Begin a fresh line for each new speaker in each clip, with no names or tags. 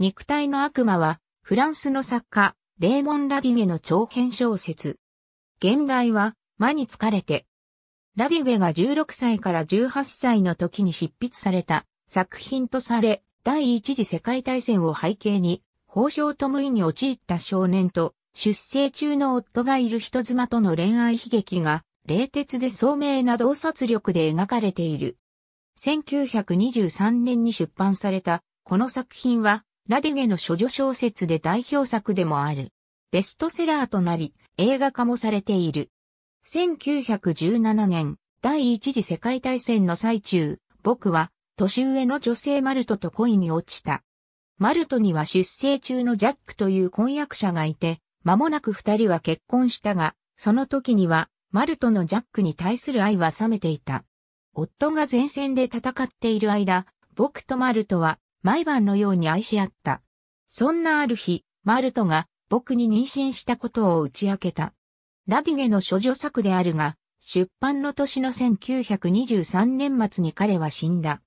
肉
体の悪魔は、フランスの作家、レーモン・ラディゲの長編小説。現代は、魔に疲れて。ラディゲが16歳から18歳の時に執筆された作品とされ、第一次世界大戦を背景に、報奨と無意に陥った少年と、出生中の夫がいる人妻との恋愛悲劇が、冷徹で聡明な洞察力で描かれている。1923年に出版された、この作品は、ラデゲの処女小説で代表作でもある。ベストセラーとなり、映画化もされている。1917年、第一次世界大戦の最中、僕は、年上の女性マルトと恋に落ちた。マルトには出生中のジャックという婚約者がいて、間もなく二人は結婚したが、その時には、マルトのジャックに対する愛は冷めていた。夫が前線で戦っている間、僕とマルトは毎晩のように愛し合った。そんなある日、マルトが僕に妊娠したことを打ち明けた。ラディゲの処女作であるが、出版の年の1923年末に彼は死んだ。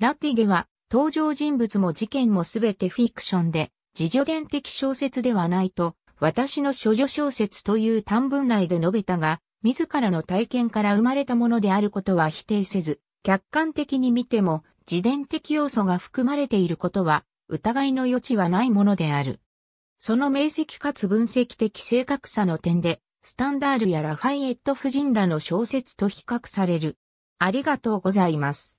ラディゲは登場人物も事件もすべてフィクションで、自助伝的小説ではないと、私の処女小説という短文内で述べたが、自らの体験から生まれたものであることは否定せず、客観的に見ても自伝的要素が含まれていることは、疑いの余地はないものである。その明晰かつ分析的正確さの点で、スタンダールやラファイエット夫人らの小説と比較される。ありがとうご
ざいます。